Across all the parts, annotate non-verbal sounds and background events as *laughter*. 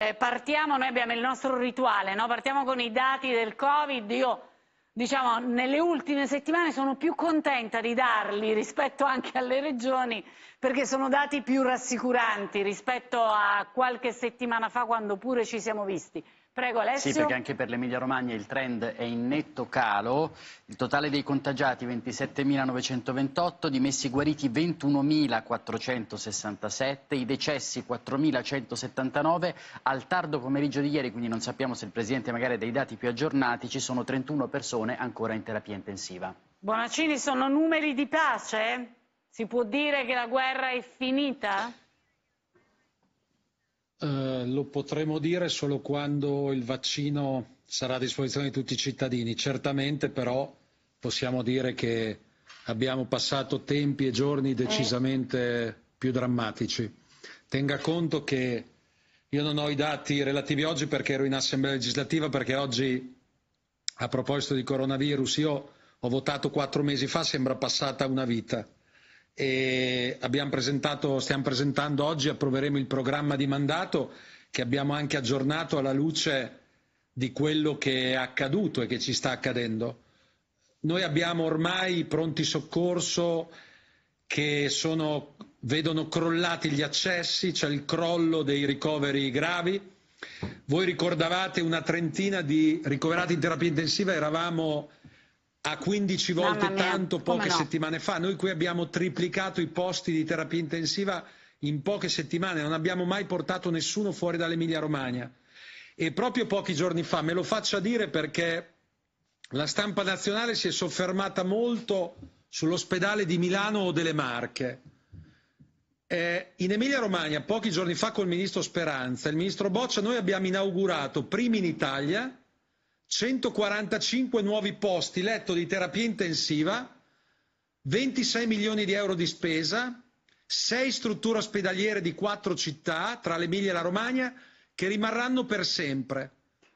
Eh, partiamo, noi abbiamo il nostro rituale, no? partiamo con i dati del Covid. Io, diciamo, nelle ultime settimane sono più contenta di darli rispetto anche alle regioni perché sono dati più rassicuranti rispetto a qualche settimana fa quando pure ci siamo visti. Prego Alessio. Sì, perché anche per l'Emilia Romagna il trend è in netto calo. Il totale dei contagiati 27.928, dimessi guariti 21.467, i decessi 4.179. Al tardo pomeriggio di ieri, quindi non sappiamo se il Presidente magari ha dei dati più aggiornati, ci sono 31 persone ancora in terapia intensiva. Bonaccini, sono numeri di pace? Si può dire che la guerra è finita? Eh, lo potremo dire solo quando il vaccino sarà a disposizione di tutti i cittadini. Certamente però possiamo dire che abbiamo passato tempi e giorni decisamente più drammatici. Tenga conto che io non ho i dati relativi oggi perché ero in assemblea legislativa, perché oggi, a proposito di coronavirus, io ho votato quattro mesi fa, sembra passata una vita e stiamo presentando oggi, approveremo il programma di mandato che abbiamo anche aggiornato alla luce di quello che è accaduto e che ci sta accadendo. Noi abbiamo ormai pronti soccorso che sono, vedono crollati gli accessi, c'è cioè il crollo dei ricoveri gravi. Voi ricordavate una trentina di ricoverati in terapia intensiva, eravamo a 15 volte tanto poche no? settimane fa. Noi qui abbiamo triplicato i posti di terapia intensiva in poche settimane, non abbiamo mai portato nessuno fuori dall'Emilia Romagna. E proprio pochi giorni fa, me lo faccia dire perché la stampa nazionale si è soffermata molto sull'ospedale di Milano o delle Marche. Eh, in Emilia Romagna, pochi giorni fa col ministro Speranza, il ministro Boccia, noi abbiamo inaugurato primi in Italia 145 nuovi posti letto di terapia intensiva, 26 milioni di euro di spesa, 6 strutture ospedaliere di 4 città, tra l'Emilia e la Romagna, che rimarranno per sempre.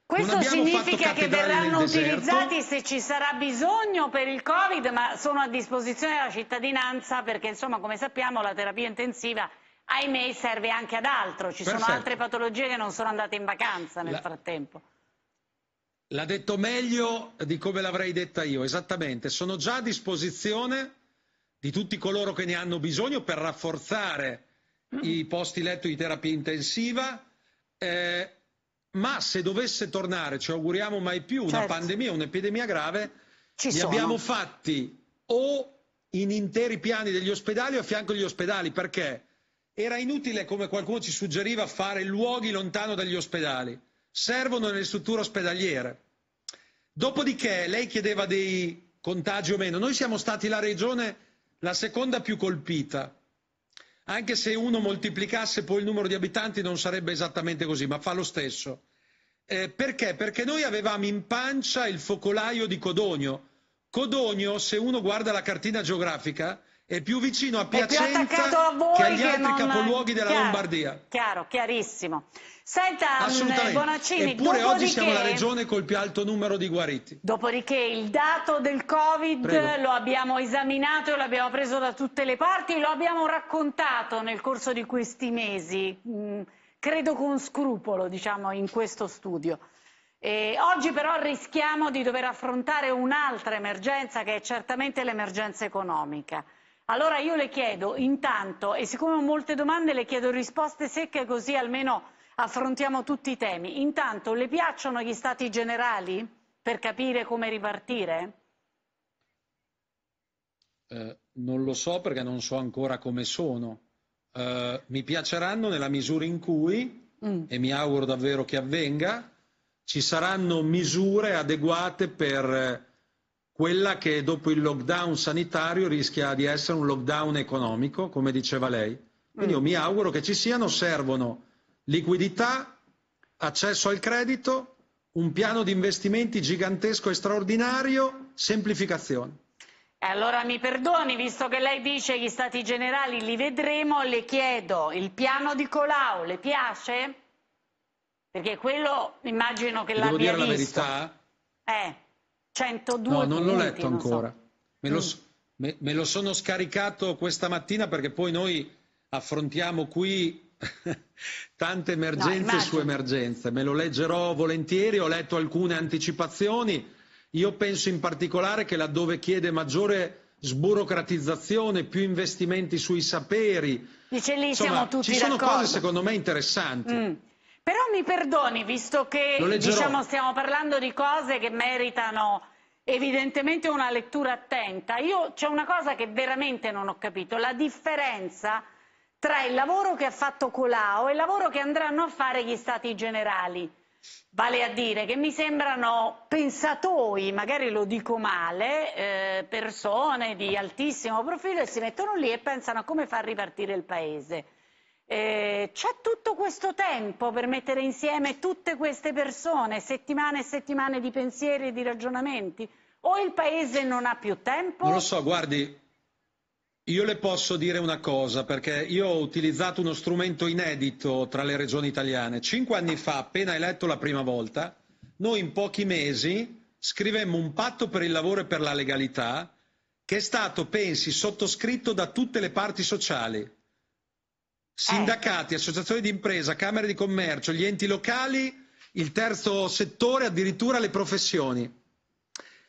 Questo significa che verranno utilizzati se ci sarà bisogno per il Covid, ma sono a disposizione della cittadinanza perché, insomma, come sappiamo, la terapia intensiva, ahimè, serve anche ad altro. Ci Perfetto. sono altre patologie che non sono andate in vacanza nel la... frattempo. L'ha detto meglio di come l'avrei detta io, esattamente. Sono già a disposizione di tutti coloro che ne hanno bisogno per rafforzare i posti letto di terapia intensiva, eh, ma se dovesse tornare, ci auguriamo mai più, una certo. pandemia, un'epidemia grave, ci li sono. abbiamo fatti o in interi piani degli ospedali o a fianco degli ospedali, perché era inutile, come qualcuno ci suggeriva, fare luoghi lontano dagli ospedali. Servono nelle strutture ospedaliere. Dopodiché lei chiedeva dei contagi o meno. Noi siamo stati la regione la seconda più colpita. Anche se uno moltiplicasse poi il numero di abitanti non sarebbe esattamente così, ma fa lo stesso. Eh, perché? Perché noi avevamo in pancia il focolaio di Codogno. Codogno, se uno guarda la cartina geografica, è più vicino a Piacenza a che agli che altri non... capoluoghi della chiaro, Lombardia. Chiaro, chiarissimo. Senta, mm, Bonaccini, Eppure oggi siamo la regione col più alto numero di guariti. Dopodiché il dato del Covid Prego. lo abbiamo esaminato e lo abbiamo preso da tutte le parti, lo abbiamo raccontato nel corso di questi mesi, mh, mm, credo con scrupolo, diciamo, in questo studio. E oggi però rischiamo di dover affrontare un'altra emergenza che è certamente l'emergenza economica. Allora io le chiedo intanto, e siccome ho molte domande le chiedo risposte secche così almeno affrontiamo tutti i temi. Intanto le piacciono gli stati generali per capire come ripartire? Eh, non lo so perché non so ancora come sono. Eh, mi piaceranno nella misura in cui, mm. e mi auguro davvero che avvenga, ci saranno misure adeguate per quella che dopo il lockdown sanitario rischia di essere un lockdown economico, come diceva lei. Quindi io mm. mi auguro che ci siano, servono liquidità, accesso al credito, un piano di investimenti gigantesco e straordinario, semplificazione. E allora mi perdoni, visto che lei dice gli stati generali li vedremo, le chiedo, il piano di Colau le piace? Perché quello immagino che l'abbia visto. Devo dire la verità? Eh. 102 No, non l'ho letto non ancora. So. Me, lo, mm. me, me lo sono scaricato questa mattina perché poi noi affrontiamo qui *laughs* tante emergenze no, su emergenze. Me lo leggerò volentieri, ho letto alcune anticipazioni. Io penso in particolare che laddove chiede maggiore sburocratizzazione, più investimenti sui saperi, Dice, lì Insomma, siamo tutti ci sono d'accordo. cose secondo me interessanti. Mm. Però mi perdoni, visto che diciamo, stiamo parlando di cose che meritano evidentemente una lettura attenta, io c'è una cosa che veramente non ho capito, la differenza tra il lavoro che ha fatto Colau e il lavoro che andranno a fare gli stati generali. Vale a dire che mi sembrano pensatoi, magari lo dico male, eh, persone di altissimo profilo e si mettono lì e pensano a come far ripartire il paese. Eh, c'è tutto questo tempo per mettere insieme tutte queste persone, settimane e settimane di pensieri e di ragionamenti? O il Paese non ha più tempo? Non lo so, guardi, io le posso dire una cosa, perché io ho utilizzato uno strumento inedito tra le regioni italiane. Cinque anni fa, appena eletto la prima volta, noi in pochi mesi scrivemmo un patto per il lavoro e per la legalità che è stato, pensi, sottoscritto da tutte le parti sociali. Sindacati, eh. associazioni di impresa, camere di commercio, gli enti locali, il terzo settore, addirittura le professioni.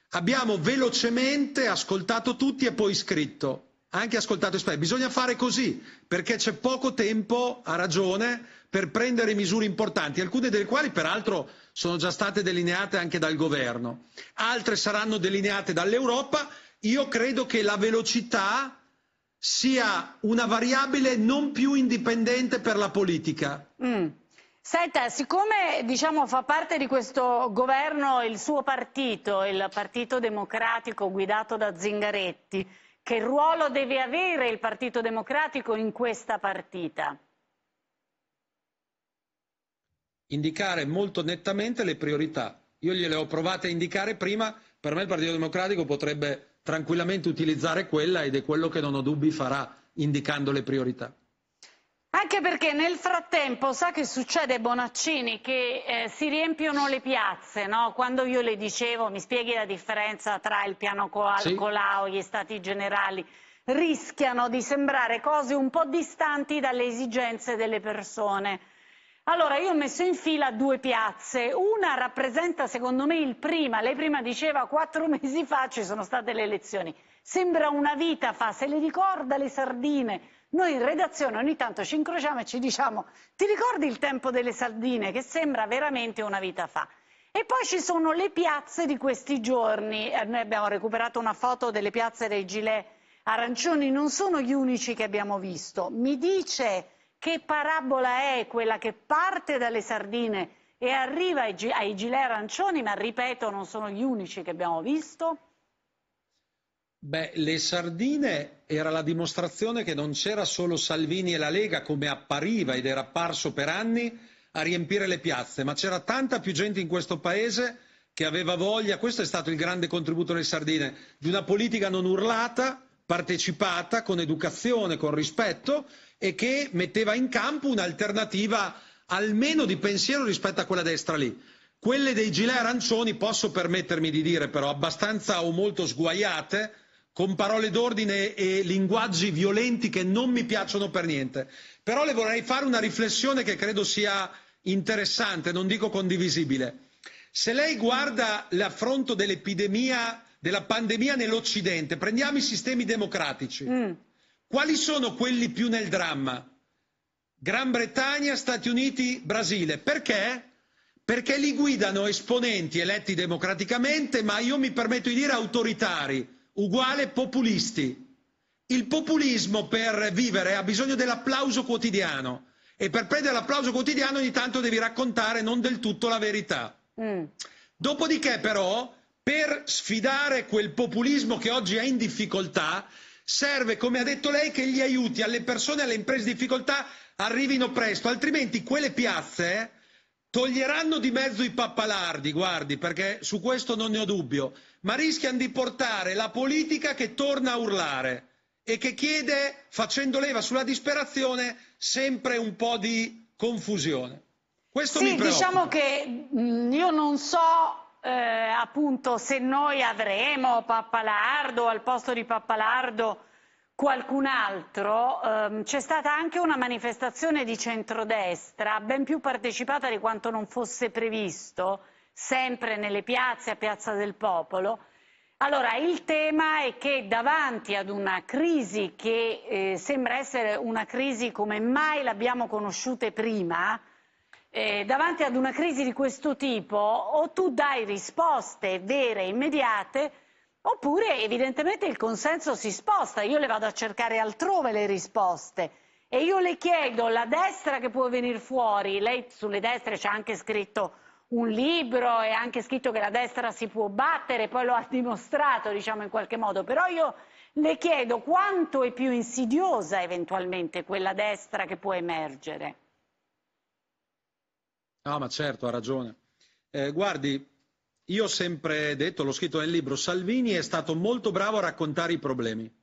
Abbiamo velocemente ascoltato tutti e poi scritto, anche ascoltato esperti. Bisogna fare così, perché c'è poco tempo, ha ragione, per prendere misure importanti, alcune delle quali peraltro sono già state delineate anche dal governo, altre saranno delineate dall'Europa. Io credo che la velocità sia una variabile non più indipendente per la politica. Mm. Senta, siccome diciamo, fa parte di questo governo il suo partito, il Partito Democratico guidato da Zingaretti, che ruolo deve avere il Partito Democratico in questa partita? Indicare molto nettamente le priorità. Io gliele ho provate a indicare prima, per me il Partito Democratico potrebbe tranquillamente utilizzare quella ed è quello che non ho dubbi farà indicando le priorità. Anche perché nel frattempo sa che succede Bonaccini che eh, si riempiono le piazze, no? Quando io le dicevo mi spieghi la differenza tra il piano Coal, sì. Colau, gli stati generali, rischiano di sembrare cose un po' distanti dalle esigenze delle persone. Allora, io ho messo in fila due piazze, una rappresenta secondo me il prima, lei prima diceva quattro *laughs* mesi fa ci sono state le elezioni, sembra una vita fa, se le ricorda le sardine, noi in redazione ogni tanto ci incrociamo e ci diciamo ti ricordi il tempo delle sardine che sembra veramente una vita fa? E poi ci sono le piazze di questi giorni, eh, noi abbiamo recuperato una foto delle piazze dei Gilet arancioni, non sono gli unici che abbiamo visto, mi dice che parabola è quella che parte dalle sardine e arriva ai, ai gilet arancioni, ma ripeto, non sono gli unici che abbiamo visto? Beh, le sardine era la dimostrazione che non c'era solo Salvini e la Lega come appariva ed era apparso per anni a riempire le piazze, ma c'era tanta più gente in questo paese che aveva voglia, questo è stato il grande contributo delle sardine, di una politica non urlata, partecipata, con educazione, con rispetto e che metteva in campo un'alternativa almeno di pensiero rispetto a quella destra lì. Quelle dei gilet arancioni posso permettermi di dire però abbastanza o molto sguaiate, con parole d'ordine e linguaggi violenti che non mi piacciono per niente. Però le vorrei fare una riflessione che credo sia interessante, non dico condivisibile. Se lei guarda l'affronto dell'epidemia, della pandemia nell'Occidente, prendiamo i sistemi democratici. Mm quali sono quelli più nel dramma? Gran Bretagna, Stati Uniti, Brasile. Perché? Perché li guidano esponenti eletti democraticamente, ma io mi permetto di dire autoritari, uguale populisti. Il populismo per vivere ha bisogno dell'applauso quotidiano e per prendere l'applauso quotidiano ogni tanto devi raccontare non del tutto la verità. Mm. Dopodiché però, per sfidare quel populismo che oggi è in difficoltà, Serve, come ha detto lei, che gli aiuti alle persone e alle imprese in difficoltà arrivino presto, altrimenti quelle piazze toglieranno di mezzo i pappalardi, guardi, perché su questo non ne ho dubbio, ma rischiano di portare la politica che torna a urlare e che chiede, facendo leva sulla disperazione, sempre un po' di confusione. Questo sì, mi diciamo preoccupa. diciamo che mm, io non so eh, appunto se noi avremo Pappalardo al posto di Pappalardo qualcun altro, ehm, c'è stata anche una manifestazione di centrodestra ben più partecipata di quanto non fosse previsto, sempre nelle piazze, a Piazza del Popolo. Allora, il tema è che davanti ad una crisi che eh, sembra essere una crisi come mai l'abbiamo conosciuta prima, eh, davanti ad una crisi di questo tipo o tu dai risposte vere, e immediate, oppure evidentemente il consenso si sposta, io le vado a cercare altrove le risposte e io le chiedo la destra che può venire fuori, lei sulle destre c'ha anche scritto un libro e anche scritto che la destra si può battere, poi lo ha *laughs* dimostrato diciamo in qualche modo, però io le chiedo quanto è più insidiosa eventualmente quella destra che può emergere. No, ma certo, ha ragione. Eh, guardi, io ho sempre detto, l'ho scritto nel libro, Salvini è stato molto bravo a raccontare i problemi,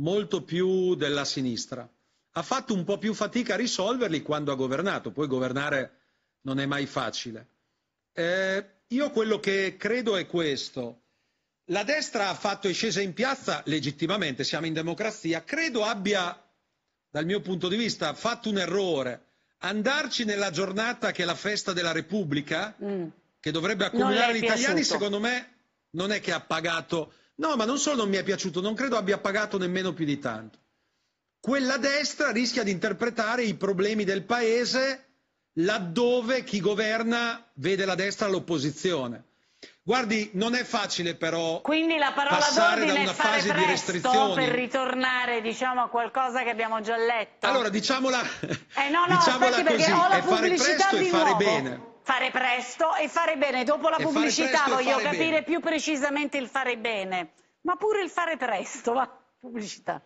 molto più della sinistra. Ha fatto un po' più fatica a risolverli quando ha governato, poi governare non è mai facile. Eh, io quello che credo è questo. La destra ha fatto e scesa in piazza legittimamente, siamo in democrazia, credo abbia, dal mio punto di vista, fatto un errore andarci nella giornata che è la festa della Repubblica, mm. che dovrebbe accomunare gli italiani, secondo me non è che ha pagato. No, ma non solo non mi è piaciuto, non credo abbia pagato nemmeno più di tanto. Quella destra rischia di interpretare i problemi del paese laddove chi governa vede la destra all'opposizione. Guardi, non è facile però Quindi la parola passare da una fase per ritornare diciamo, a qualcosa che abbiamo già letto. Allora, diciamola, *laughs* eh no, no, diciamola così, è fare presto e fare bene. Fare presto e fare bene. Dopo la e pubblicità voglio capire bene. più precisamente il fare bene, ma pure il fare presto, va, pubblicità.